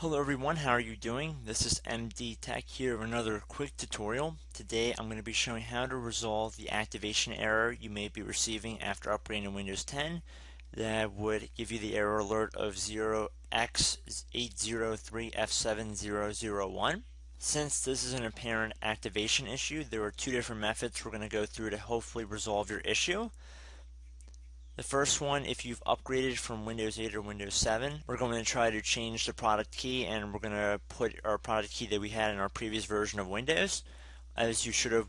Hello everyone, how are you doing? This is MD Tech here with another quick tutorial. Today I'm going to be showing how to resolve the activation error you may be receiving after upgrading to Windows 10 that would give you the error alert of 0x803F7001. Since this is an apparent activation issue, there are two different methods we're going to go through to hopefully resolve your issue. The first one, if you've upgraded from Windows 8 or Windows 7, we're going to try to change the product key and we're going to put our product key that we had in our previous version of Windows. As you should have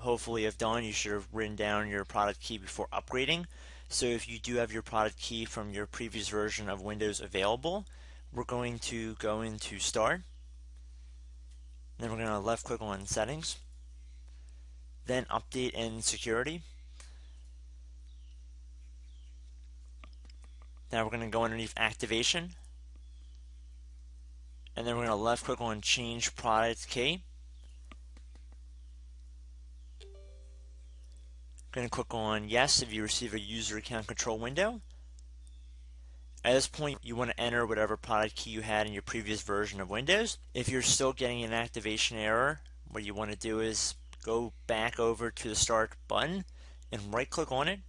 hopefully have done, you should have written down your product key before upgrading. So if you do have your product key from your previous version of Windows available, we're going to go into Start. Then we're going to left click on Settings. Then Update and Security. Now we're going to go underneath activation. And then we're going to left click on change product key. Going to click on yes if you receive a user account control window. At this point, you want to enter whatever product key you had in your previous version of Windows. If you're still getting an activation error, what you want to do is go back over to the start button and right click on it,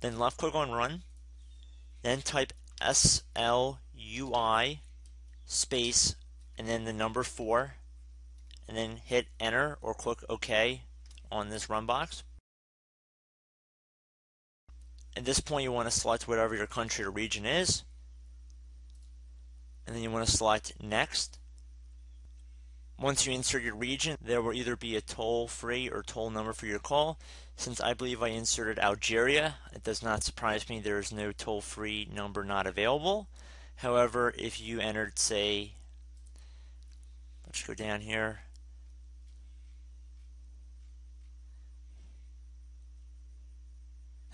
then left click on run, then type SLUI space and then the number 4 and then hit enter or click OK on this run box. At this point you want to select whatever your country or region is and then you want to select next. Once you insert your region, there will either be a toll free or toll number for your call. Since I believe I inserted Algeria, it does not surprise me there is no toll-free number not available. However, if you entered, say, let's go down here,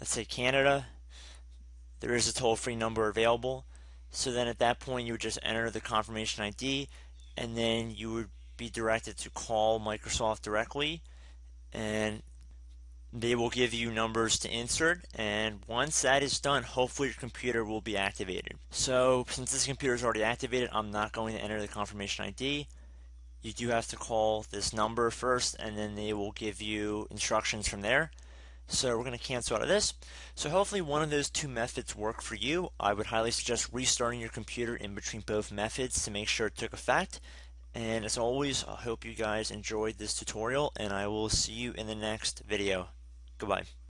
let's say Canada, there is a toll-free number available. So then at that point, you would just enter the confirmation ID, and then you would be directed to call Microsoft directly and they will give you numbers to insert and once that is done hopefully your computer will be activated. So since this computer is already activated I'm not going to enter the confirmation ID. You do have to call this number first and then they will give you instructions from there. So we're going to cancel out of this. So hopefully one of those two methods work for you. I would highly suggest restarting your computer in between both methods to make sure it took effect. And as always, I hope you guys enjoyed this tutorial and I will see you in the next video. Goodbye